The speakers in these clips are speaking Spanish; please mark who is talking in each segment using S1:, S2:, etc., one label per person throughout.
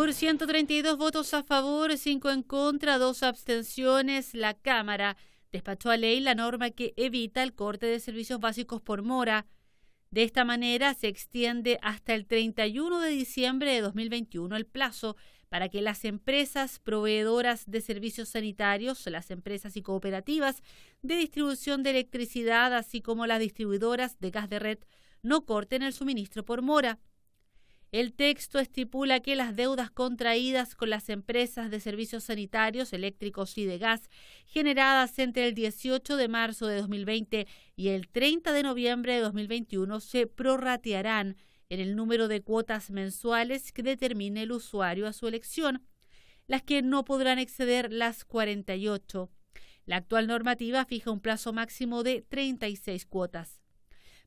S1: Por 132 votos a favor, 5 en contra, 2 abstenciones, la Cámara despachó a ley la norma que evita el corte de servicios básicos por mora. De esta manera se extiende hasta el 31 de diciembre de 2021 el plazo para que las empresas proveedoras de servicios sanitarios, las empresas y cooperativas de distribución de electricidad, así como las distribuidoras de gas de red, no corten el suministro por mora. El texto estipula que las deudas contraídas con las empresas de servicios sanitarios, eléctricos y de gas generadas entre el 18 de marzo de 2020 y el 30 de noviembre de 2021 se prorratearán en el número de cuotas mensuales que determine el usuario a su elección, las que no podrán exceder las 48. La actual normativa fija un plazo máximo de 36 cuotas.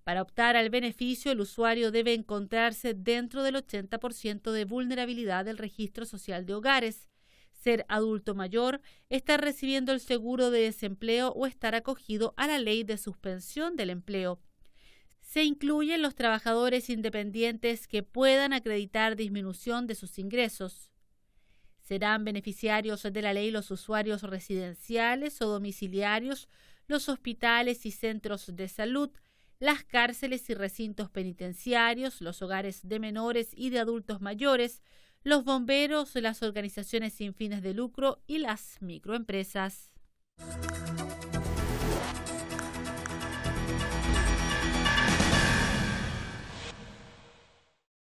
S1: Para optar al beneficio, el usuario debe encontrarse dentro del 80% de vulnerabilidad del registro social de hogares, ser adulto mayor, estar recibiendo el seguro de desempleo o estar acogido a la ley de suspensión del empleo. Se incluyen los trabajadores independientes que puedan acreditar disminución de sus ingresos. Serán beneficiarios de la ley los usuarios residenciales o domiciliarios, los hospitales y centros de salud, las cárceles y recintos penitenciarios, los hogares de menores y de adultos mayores, los bomberos, las organizaciones sin fines de lucro y las microempresas.